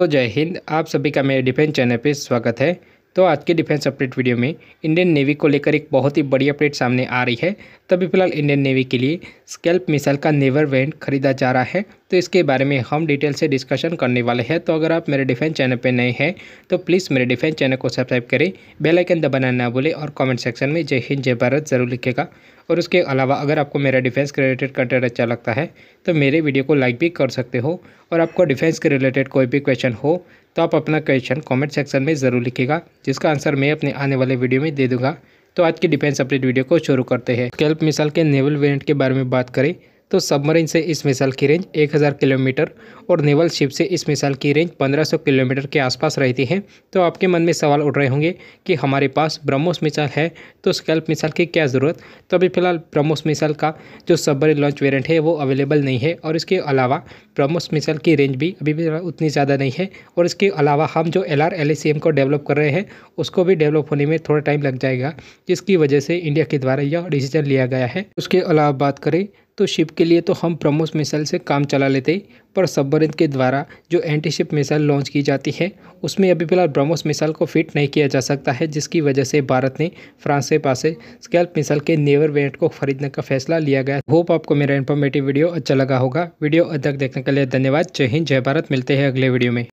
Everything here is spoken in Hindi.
तो जय हिंद आप सभी का मेरे डिफेंस चैनल पे स्वागत है तो आज के डिफेंस अपडेट वीडियो में इंडियन नेवी को लेकर एक बहुत ही बड़ी अपडेट सामने आ रही है तभी फिलहाल इंडियन नेवी के लिए स्केल्प मिसाइल का नेवर वेंट खरीदा जा रहा है तो इसके बारे में हम डिटेल से डिस्कशन करने वाले हैं तो अगर आप मेरे डिफेंस चैनल पर नए हैं तो प्लीज़ मेरे डिफेंस चैनल को सब्सक्राइब करें बेलाइकन दबाना ना भूलें और कॉमेंट सेक्शन में जय हिंद जय भारत ज़रूर लिखेगा और उसके अलावा अगर आपको मेरा डिफेंस के रिलेटेड कंटेंट अच्छा लगता है तो मेरे वीडियो को लाइक भी कर सकते हो और आपको डिफेंस के रिलेटेड कोई भी क्वेश्चन हो तो आप अपना क्वेश्चन कमेंट सेक्शन में ज़रूर लिखेगा जिसका आंसर मैं अपने आने वाले वीडियो में दे दूँगा तो आज की डिफेंस अपडेट वीडियो को शुरू करते हैं कैल्प मिसाल के नेवल वेरियंट के बारे में बात करें तो सबमरीन से इस मिसाइल की रेंज 1000 किलोमीटर और नेवल शिप से इस मिसाइल की रेंज 1500 किलोमीटर के आसपास रहती है तो आपके मन में सवाल उठ रहे होंगे कि हमारे पास ब्रह्मोस मिसाइल है तो स्कैल्प मिसाइल की क्या ज़रूरत तो अभी फिलहाल ब्रह्मोस मिसाइल का जो सबमरीन लॉन्च वेरियंट है वो अवेलेबल नहीं है और इसके अलावा ब्रह्मोस मिसाइल की रेंज भी अभी भी उतनी ज़्यादा नहीं है और इसके अलावा हम जो एल आर को डेवलप कर रहे हैं उसको भी डेवलप होने में थोड़ा टाइम लग जाएगा जिसकी वजह से इंडिया के द्वारा यह डिसीजन लिया गया है उसके अलावा बात करें तो शिप के लिए तो हम ब्रह्मोस मिसाइल से काम चला लेते पर सबमरीन के द्वारा जो एंटी शिप मिसाइल लॉन्च की जाती है उसमें अभी फिलहाल ब्रह्मोस मिसाइल को फिट नहीं किया जा सकता है जिसकी वजह से भारत ने फ्रांस के पास स्कैल्प मिसाइल के नेवर वेट को खरीदने का फैसला लिया गया होप आपको मेरा इन्फॉर्मेटिव वीडियो अच्छा लगा होगा वीडियो अध्यक्ष देखने के लिए धन्यवाद जय हिंद जय भारत मिलते हैं अगले वीडियो में